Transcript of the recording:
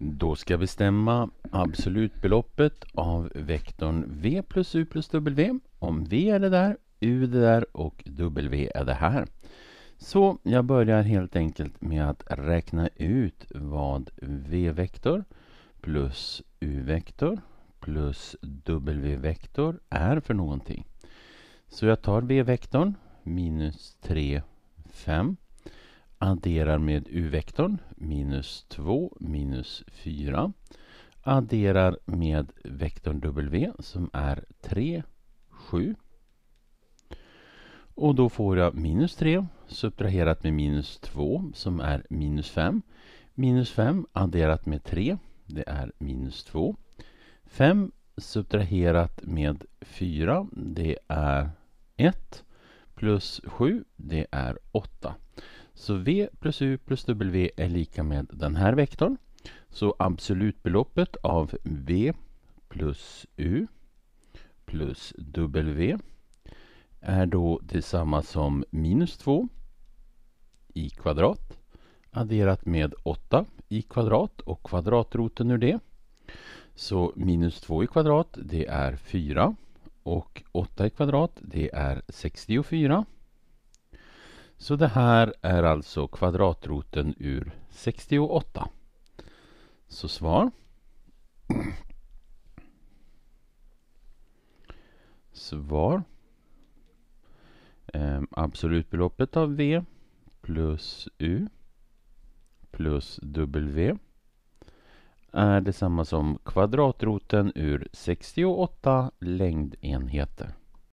Då ska vi stämma absolutbeloppet av vektorn v plus u plus w om v är det där, u är det där och w är det här. Så jag börjar helt enkelt med att räkna ut vad v-vektor plus u-vektor plus w-vektor är för någonting. Så jag tar v-vektorn minus 3, 5 Adderar med u-vektorn, minus 2 minus 4. Adderar med vektorn w som är 3, 7. Och då får jag minus 3 subtraherat med minus 2 som är minus 5. Minus 5 adderat med 3, det är minus 2. 5 subtraherat med 4, det är 1. Plus 7, det är 8. Så v plus u plus w är lika med den här vektorn. Så absolutbeloppet av v plus u plus w är då detsamma som minus 2 i kvadrat adderat med 8 i kvadrat och kvadratroten ur det. Så minus 2 i kvadrat det är 4 och 8 i kvadrat det är 64. Så det här är alltså kvadratroten ur 68. Så svar. Svar. Ehm, absolutbeloppet av V plus U plus W är detsamma som kvadratroten ur 68 längdenheter.